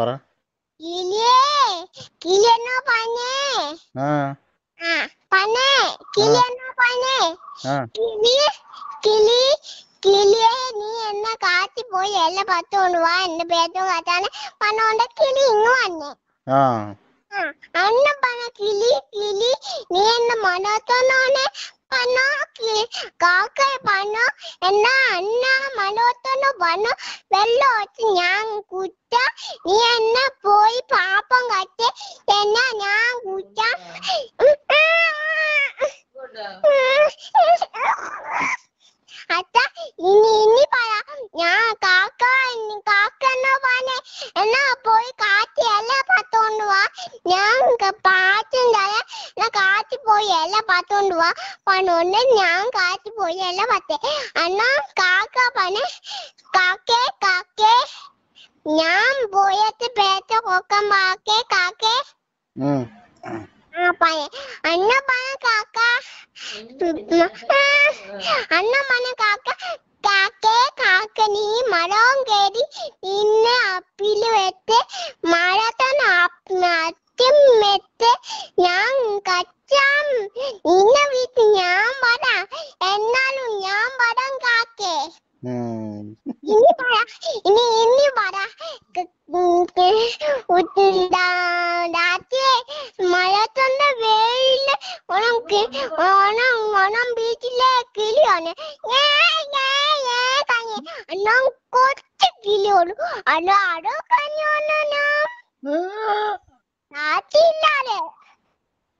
പറ കിളി കിളിയെ നീ എന്ന കാത്തി പോയി എല്ലാം പത്തോണ്ട് വാ എന്റെ പേരും കാത്താണ് പറഞ്ഞോണ്ട് കിളി ഇങ്ങ് വന്നേ ആ അന്ന പന കിളി കിളി നീ എന്ന മനോത്തോന്നാണ് പന കാക്ക പന എന്നാ അന്ന മനോത്തോന്ന് പന വെള്ളം ഞാൻ കുറ്റ നീ എന്നെ പോയി பத்தொண்டுவா பன்னொன்னு ஞான் காய்ச்சி போய் எல்லாம் பார்த்தேன் அண்ணா காக்கா பண்ண காக்கே காக்கே ஞான் போயத்து பேச்ச கொக்கம் பாக்கே காக்கே அண்ணா பண்ண காக்கா அண்ணா பண்ண காக்கா കാക്കേ കാക്ക നീ മരം കയറി നിന്നെ അപ്പിൽ വെച്ച് മഴ രാത്രി മഴത്തന്റെ വെയില് ഓണം ഓണം ഓണം ബീച്ചിലെ കിളിയാണ് ഞാൻ കൊച്ചു കിളിയോളു അല്ല അടോ കഞ്ഞോണോ ഞാൻ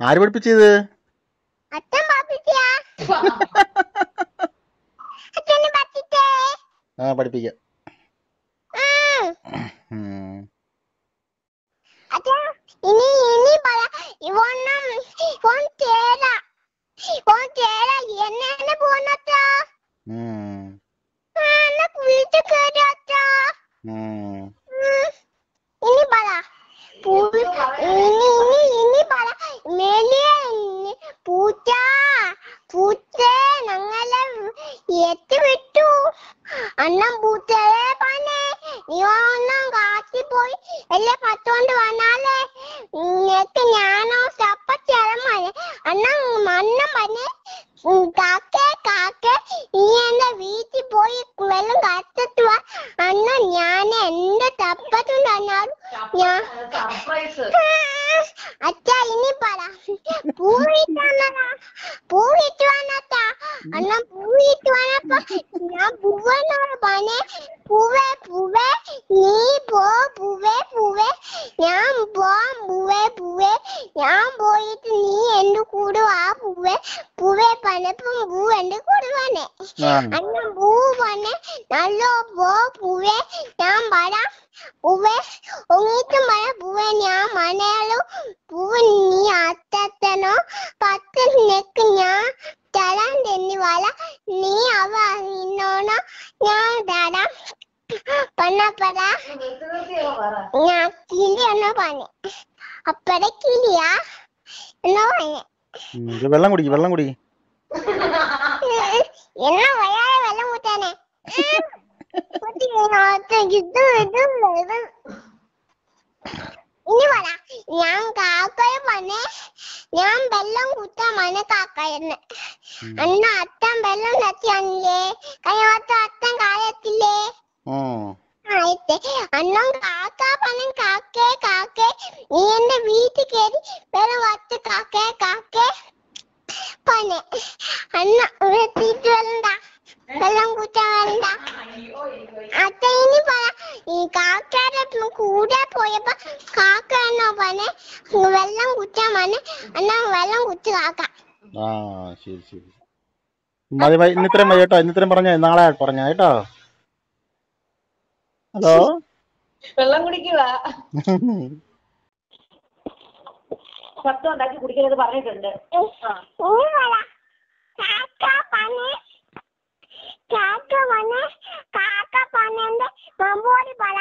ആര് പഠിപ്പിച്ചത് അച്ഛൻ പഠിപ്പിച്ചാ അച്ഛനെ പഠിപ്പിച്ചേ ആ പഠിപ്പിക്കാം Hmm. hmm. Ini bala. Puri. Ini ini ini bala. Melia ini putih. Putih. ഞാൻ സർപ്രൈസ് അച്ഛ ഇനി പറ പൂവിട്ട് വന്നതാ പൂവിട്ട് വന്നതാ അണ്ണ പൂവിട്ട് വന്നപ്പോ ഞാൻ പൂവെന്നോട് പറഞ്ഞേ പൂവേ പൂവേ നീ പോ പൂവേ പൂവേ ഞാൻ പോവാം പൂവേ പൂവേ ഞാൻ പോയിട്ട് നീ എന്റെ കൂടെ ആ പൂവേ പൂവേ പറഞ്ഞപ്പം പൂ എന്റെ കൂടെ വന്നേ അണ്ണ പൂ പറഞ്ഞേ നല്ല പോ പൂവേ ഞാൻ പറയാം ઉવે ઉંગીત મારા ભુવન્યા મનેલો ભુવની આતતનો પત નેક ન્યા തരാൻ തന്നിവാല നീ അവ നിന്നോണ ഞാൻ തരാം പണപ്പട ഞാൻ കിളി എന്ന് പറഞ്ഞു അപ്പട കിളിയാ എന്ന് പറഞ്ഞു വെള്ളം കുടിക്ക് വെള്ളം കുടിക്ക് എന്നാ വയ്യാതെ വെള്ളം കുത്താനേ ഇനി പറ ഞാൻ കാക്കയെ പണേ ഞാൻ വെള്ളം കുത്താൻ പണ കാക്കയെന്ന് അന്ന് അത്തൻ വെള്ളം തത്തിയാണില്ലേ കഴിഞ്ഞ അത്തൻ കാലത്തില്ലേ അന്നും കാക്ക പണം കാക്കേ കാക്കേ നീ എന്റെ വീട്ടിൽ കയറി വെള്ളം വത്ത് കാക്കേ കാക്കേ പണേ അന്ന് ഇവിടെ തിരിച്ചു വെള്ളം വെള്ളം കുറ്റാൻ വേണ്ട അച്ഛനി പറ ഈ കാക്കയുടെ കൂടെ പോയപ്പോ കാക്ക എന്നോ പറഞ്ഞ് വെള്ളം കുറ്റാൻ പറഞ്ഞ് എന്നാ വെള്ളം കുത്തി കാക്ക ആ ശരി ശരി മതി മതി ഇന്നിത്രയും മതി കേട്ടോ ഇന്നിത്രയും പറഞ്ഞ നാളെ പറഞ്ഞ കേട്ടോ ഹലോ വെള്ളം കുടിക്കുക ശബ്ദം ഉണ്ടാക്കി കുടിക്കരുത് പറഞ്ഞിട്ടുണ്ട് കാക്ക വന്ന് കാക്ക പണന്റെ കൊമ്പോടി പറ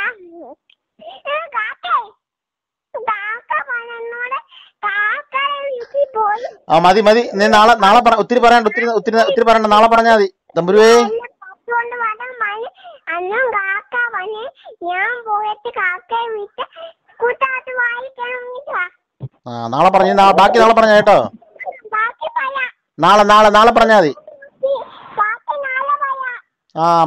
ആ മതി മതി നീ നാളെ നാളെ പറ ഒത്തിരി പറയാണ്ട് ഒത്തിരി ഒത്തിരി ഒത്തിരി പറയണ്ട നാളെ പറഞ്ഞാ മതി തമ്പുരുവേ അന്നും കാക്ക വന്ന് ഞാൻ പോയിട്ട് കാക്കയെ വിട്ട് കൂട്ടാത്ത വായിക്കണം ആ നാളെ പറഞ്ഞു ബാക്കി നാളെ പറഞ്ഞ കേട്ടോ നാളെ നാളെ നാളെ പറഞ്ഞാ മതി Um,